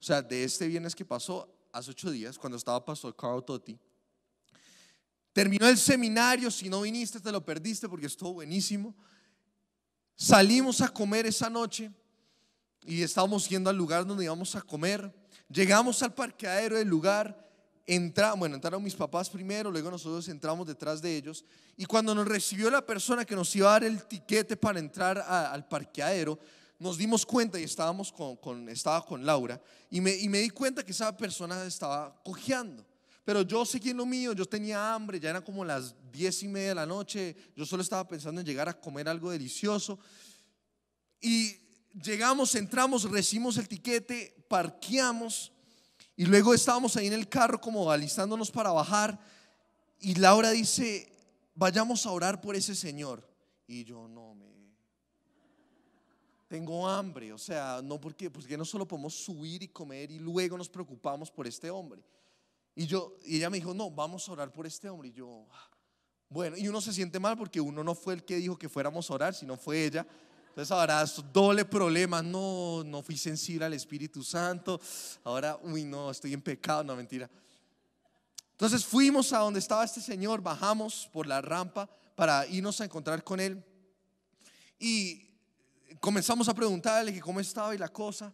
o sea, de este viernes que pasó, hace ocho días, cuando estaba Pastor Carl Totti, terminó el seminario, si no viniste te lo perdiste porque estuvo buenísimo. Salimos a comer esa noche y estábamos yendo al lugar donde íbamos a comer. Llegamos al parqueadero del lugar, entra, bueno, entraron mis papás primero, luego nosotros entramos detrás de ellos. Y cuando nos recibió la persona que nos iba a dar el tiquete para entrar al parqueadero, nos dimos cuenta y estábamos con, estaba con Laura y me di cuenta que esa persona estaba cojeando. Pero yo seguí en lo mío, yo tenía hambre, ya eran como las diez y media de la noche, yo solo estaba pensando en llegar a comer algo delicioso. Y llegamos, entramos, recibimos el tiquete, parqueamos y luego estábamos ahí en el carro como alistándonos para bajar y Laura dice, vayamos a orar por ese señor. Y yo no me... Tengo hambre, o sea, no porque, porque no solo podemos subir y comer y luego nos preocupamos por este hombre. Y, yo, y ella me dijo, no, vamos a orar por este hombre. Y yo, ah, bueno, y uno se siente mal porque uno no fue el que dijo que fuéramos a orar, sino fue ella. Entonces ahora doble problema, no, no fui sensible al Espíritu Santo, ahora, uy, no, estoy en pecado, no mentira. Entonces fuimos a donde estaba este señor, bajamos por la rampa para irnos a encontrar con él y comenzamos a preguntarle que cómo estaba y la cosa.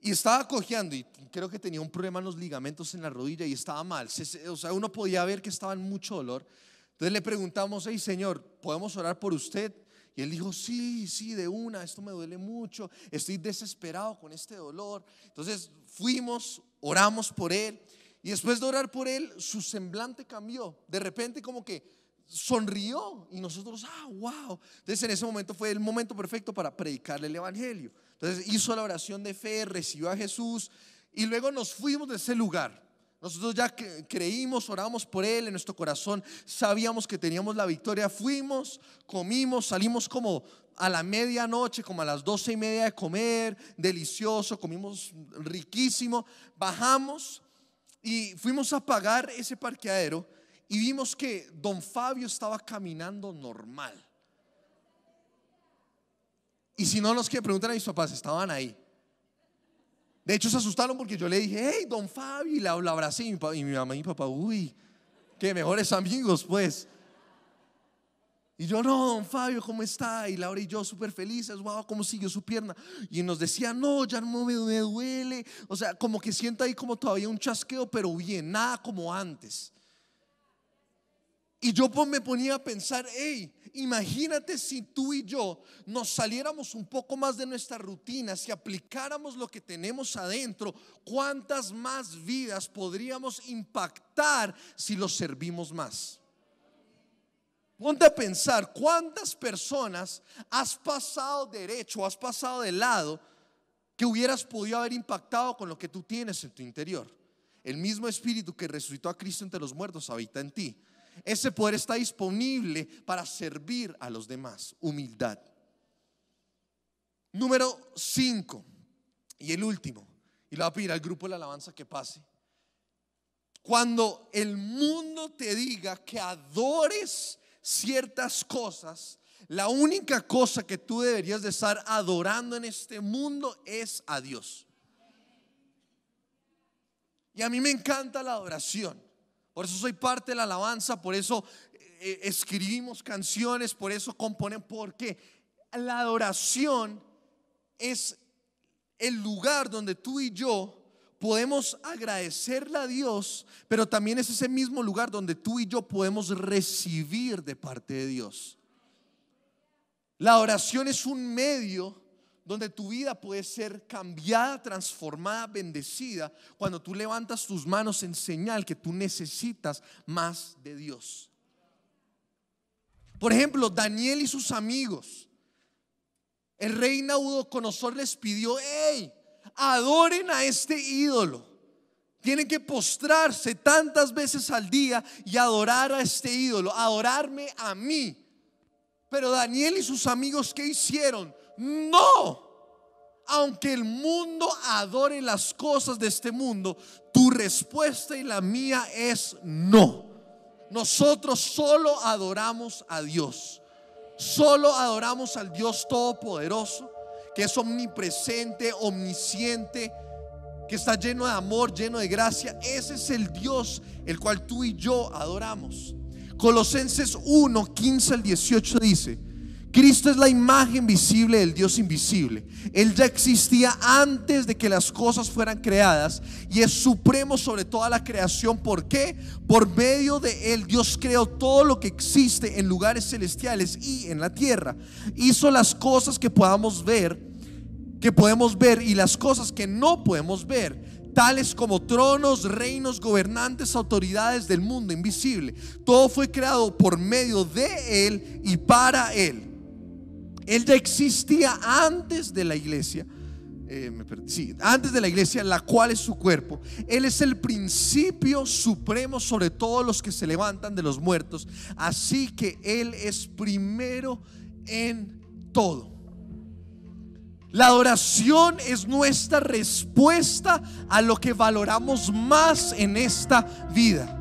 Y estaba cojeando y creo que tenía un problema en los ligamentos en la rodilla y estaba mal. O sea, uno podía ver que estaba en mucho dolor. Entonces le preguntamos, hey Señor, ¿podemos orar por usted? Y él dijo, sí, sí, de una, esto me duele mucho, estoy desesperado con este dolor. Entonces fuimos, oramos por él y después de orar por él, su semblante cambió. De repente como que sonrió y nosotros, ah, wow. Entonces en ese momento fue el momento perfecto para predicarle el Evangelio. Entonces hizo la oración de fe, recibió a Jesús y luego nos fuimos de ese lugar. Nosotros ya creímos, oramos por Él en nuestro corazón, sabíamos que teníamos la victoria, fuimos, comimos, salimos como a la medianoche, como a las doce y media de comer, delicioso, comimos riquísimo, bajamos y fuimos a pagar ese parqueadero y vimos que don Fabio estaba caminando normal. Y si no, los que preguntan a mis papás estaban ahí. De hecho, se asustaron porque yo le dije, hey, don Fabio, y la, abracé. Y mi, mamá y mi papá, uy, qué mejores amigos, pues. Y yo, no, don Fabio, ¿cómo está? Y Laura y yo súper felices, wow, ¿cómo siguió su pierna? Y nos decía, no, ya no me, me duele. O sea, como que sienta ahí como todavía un chasqueo, pero bien, nada como antes. Y yo me ponía a pensar, hey, imagínate si tú y yo nos saliéramos un poco más de nuestra rutina si aplicáramos lo que tenemos adentro, cuántas más vidas podríamos impactar si los servimos más. Ponte a pensar cuántas personas has pasado derecho, has pasado de lado, que hubieras podido haber impactado con lo que tú tienes en tu interior. El mismo espíritu que resucitó a Cristo entre los muertos habita en ti. Ese poder está disponible para servir a los demás. Humildad. Número 5. Y el último. Y lo voy a pedir al grupo de la alabanza que pase. Cuando el mundo te diga que adores ciertas cosas, la única cosa que tú deberías de estar adorando en este mundo es a Dios. Y a mí me encanta la adoración. Por eso soy parte de la alabanza, por eso eh, eh, escribimos canciones, por eso componen, porque la adoración es el lugar donde tú y yo podemos agradecerle a Dios, pero también es ese mismo lugar donde tú y yo podemos recibir de parte de Dios. La oración es un medio donde tu vida puede ser cambiada, transformada, bendecida, cuando tú levantas tus manos en señal que tú necesitas más de Dios. Por ejemplo, Daniel y sus amigos. El rey Naudoconosor les pidió, hey, adoren a este ídolo. Tienen que postrarse tantas veces al día y adorar a este ídolo, adorarme a mí. Pero Daniel y sus amigos, ¿qué hicieron? no. Aunque el mundo adore las cosas de este mundo, tu respuesta y la mía es no. Nosotros solo adoramos a Dios. Solo adoramos al Dios Todopoderoso, que es omnipresente, omnisciente, que está lleno de amor, lleno de gracia. Ese es el Dios el cual tú y yo adoramos. Colosenses 1, 15 al 18 dice, Cristo es la imagen visible del Dios invisible. Él ya existía antes de que las cosas fueran creadas y es supremo sobre toda la creación. ¿Por qué? Por medio de Él Dios creó todo lo que existe en lugares celestiales y en la tierra. Hizo las cosas que podamos ver, que podemos ver y las cosas que no podemos ver tales como tronos, reinos, gobernantes, autoridades del mundo invisible. Todo fue creado por medio de Él y para Él. Él ya existía antes de la iglesia. Eh, antes de la iglesia, la cual es su cuerpo. Él es el principio supremo sobre todos los que se levantan de los muertos. Así que Él es primero en todo. La adoración es nuestra respuesta a lo que valoramos más en esta vida.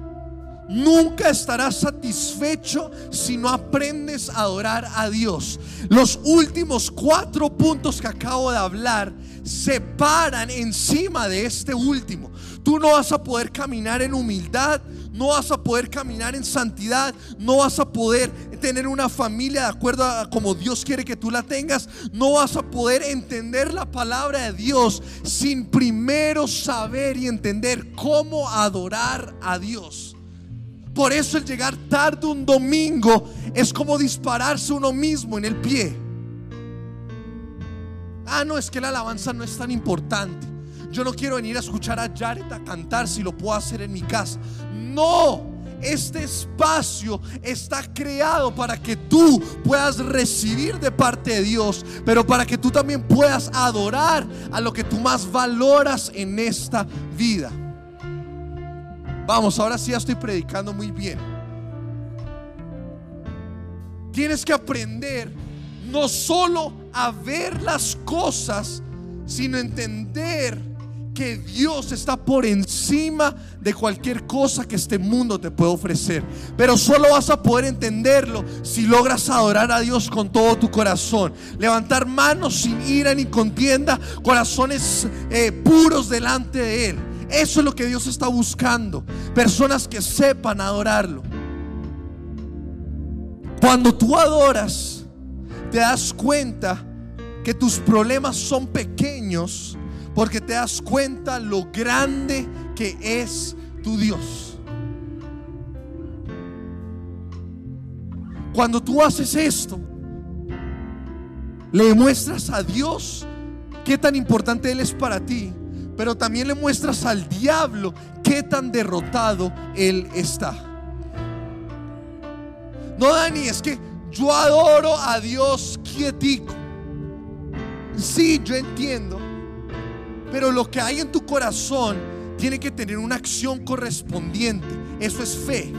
Nunca estarás satisfecho si no aprendes a adorar a Dios. Los últimos cuatro puntos que acabo de hablar se paran encima de este último. Tú no vas a poder caminar en humildad, no vas a poder caminar en santidad, no vas a poder tener una familia de acuerdo a como Dios quiere que tú la tengas, no vas a poder entender la palabra de Dios sin primero saber y entender cómo adorar a Dios. Por eso el llegar tarde un domingo es como dispararse uno mismo en el pie. Ah, no, es que la alabanza no es tan importante. Yo no quiero venir a escuchar a Jared a cantar si lo puedo hacer en mi casa. No, este espacio está creado para que tú puedas recibir de parte de Dios, pero para que tú también puedas adorar a lo que tú más valoras en esta vida. Vamos, ahora sí ya estoy predicando muy bien. Tienes que aprender no solo a ver las cosas, sino entender que Dios está por encima de cualquier cosa que este mundo te puede ofrecer. Pero solo vas a poder entenderlo si logras adorar a Dios con todo tu corazón. Levantar manos sin ira ni contienda, corazones eh, puros delante de Él. Eso es lo que Dios está buscando. Personas que sepan adorarlo. Cuando tú adoras, te das cuenta que tus problemas son pequeños porque te das cuenta lo grande que es tu Dios. Cuando tú haces esto, le muestras a Dios qué tan importante Él es para ti pero también le muestras al diablo qué tan derrotado él está. No, Dani, es que yo adoro a Dios quietico. Sí, yo entiendo. Pero lo que hay en tu corazón tiene que tener una acción correspondiente. Eso es fe.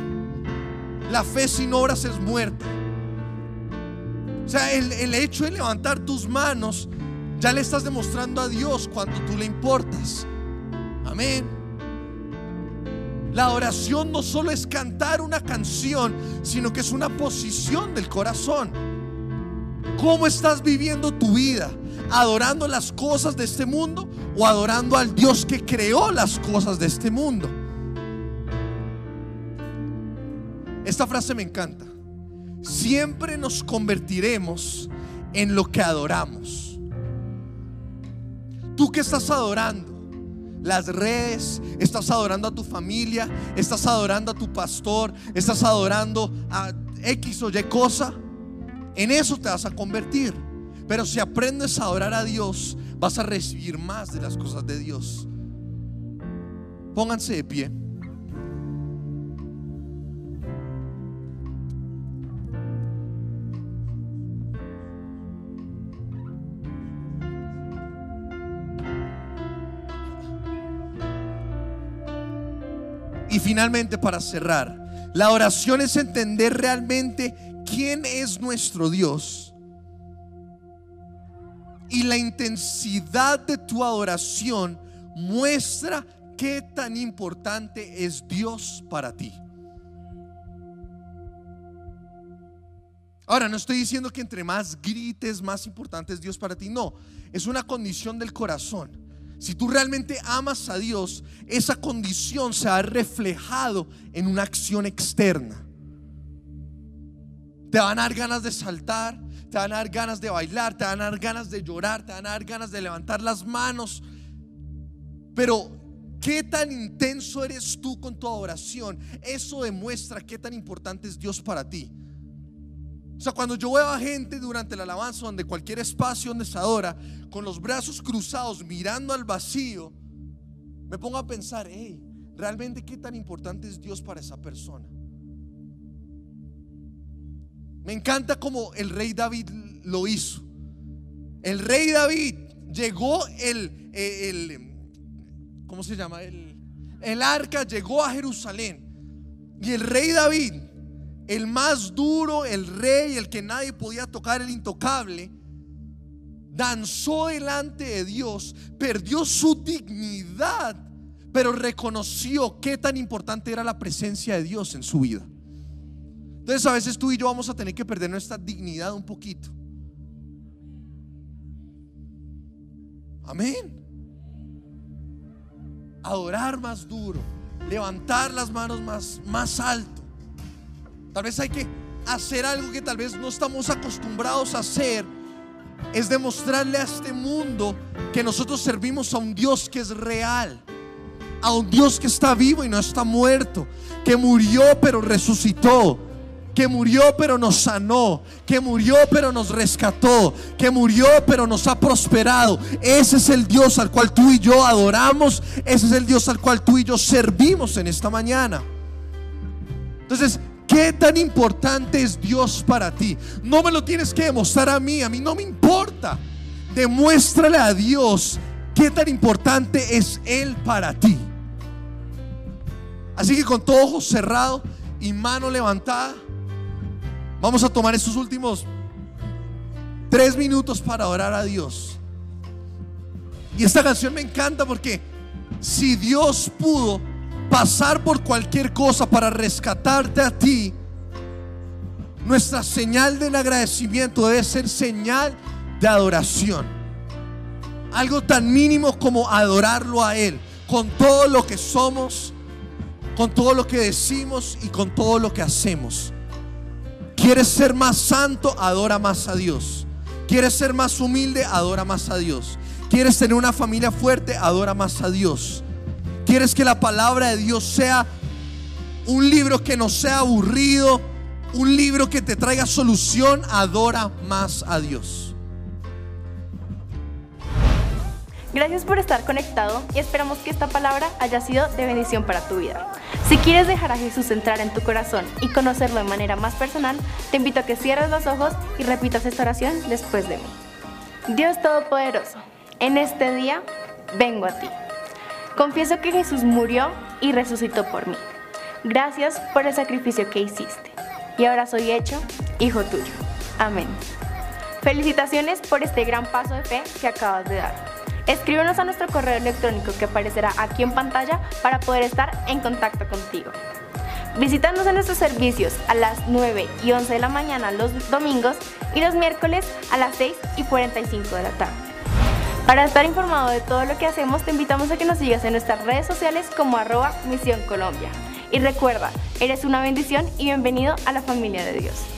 La fe sin obras es muerte O sea, el, el hecho de levantar tus manos ya le estás demostrando a Dios cuando tú le importas. Amén. La oración no solo es cantar una canción, sino que es una posición del corazón. ¿Cómo estás viviendo tu vida? ¿Adorando las cosas de este mundo o adorando al Dios que creó las cosas de este mundo? Esta frase me encanta. Siempre nos convertiremos en lo que adoramos. ¿Tú que estás adorando? Las redes, estás adorando a tu familia, estás adorando a tu pastor, estás adorando a X o Y cosa. En eso te vas a convertir. Pero si aprendes a adorar a Dios, vas a recibir más de las cosas de Dios. Pónganse de pie. finalmente, para cerrar, la oración es entender realmente quién es nuestro Dios y la intensidad de tu adoración muestra qué tan importante es Dios para ti. Ahora, no estoy diciendo que entre más grites, más importante es Dios para ti. No, es una condición del corazón. Si tú realmente amas a Dios, esa condición se ha reflejado en una acción externa. Te van a dar ganas de saltar, te van a dar ganas de bailar, te van a dar ganas de llorar, te van a dar ganas de levantar las manos. Pero qué tan intenso eres tú con tu oración, eso demuestra qué tan importante es Dios para ti. O sea, cuando yo veo a gente durante la alabanza, donde cualquier espacio donde se adora, con los brazos cruzados, mirando al vacío, me pongo a pensar, hey, realmente qué tan importante es Dios para esa persona. Me encanta como el rey David lo hizo. El rey David llegó el, eh, ¿cómo se llama? el arca llegó a Jerusalén. Y el rey David el más duro, el rey, el que nadie podía tocar, el intocable, danzó delante de Dios, perdió su dignidad, pero reconoció qué tan importante era la presencia de Dios en su vida. Entonces a veces tú y yo vamos a tener que perder nuestra dignidad un poquito. Amén. Adorar más duro, levantar las manos más, más alto Tal vez hay que hacer algo que tal vez no estamos acostumbrados a hacer. Es demostrarle a este mundo que nosotros servimos a un Dios que es real. A un Dios que está vivo y no está muerto. Que murió pero resucitó que murió pero nos sanó, que murió pero nos rescató, que murió pero nos ha prosperado. Ese es el Dios al cual tú y yo adoramos, ese es el Dios al cual tú y yo servimos en esta mañana. Entonces, ¿Qué tan importante es Dios para ti? No me lo tienes que demostrar a mí, a mí no me importa. Demuéstrale a Dios qué tan importante es Él para ti. Así que con todo ojo cerrado y mano levantada, vamos a tomar estos últimos tres minutos para orar a Dios. Y esta canción me encanta porque si Dios pudo pasar por cualquier cosa para rescatarte a ti, nuestra señal del agradecimiento debe ser señal de adoración. Algo tan mínimo como adorarlo a Él, con todo lo que somos, con todo lo que decimos y con todo lo que hacemos. ¿Quieres ser más santo? Adora más a Dios. ¿Quieres ser más humilde? Adora más a Dios. ¿Quieres tener una familia fuerte? Adora más a Dios. Quieres que la palabra de Dios sea un libro que no sea aburrido, un libro que te traiga solución. Adora más a Dios. Gracias por estar conectado y esperamos que esta palabra haya sido de bendición para tu vida. Si quieres dejar a Jesús entrar en tu corazón y conocerlo de manera más personal, te invito a que cierres los ojos y repitas esta oración después de mí. Dios Todopoderoso, en este día vengo a ti Confieso que Jesús murió y resucitó por mí. Gracias por el sacrificio que hiciste. Y ahora soy hecho hijo tuyo. Amén. Felicitaciones por este gran paso de fe que acabas de dar. Escríbenos a nuestro correo electrónico que aparecerá aquí en pantalla para poder estar en contacto contigo. Visítanos en nuestros servicios a las 9 y 11 de la mañana los domingos y los miércoles a las 6 y 45 de la tarde. Para estar informado de todo lo que hacemos, te invitamos a que nos sigas en nuestras redes sociales como arroba Misión Colombia. Y recuerda, eres una bendición y bienvenido a la familia de Dios.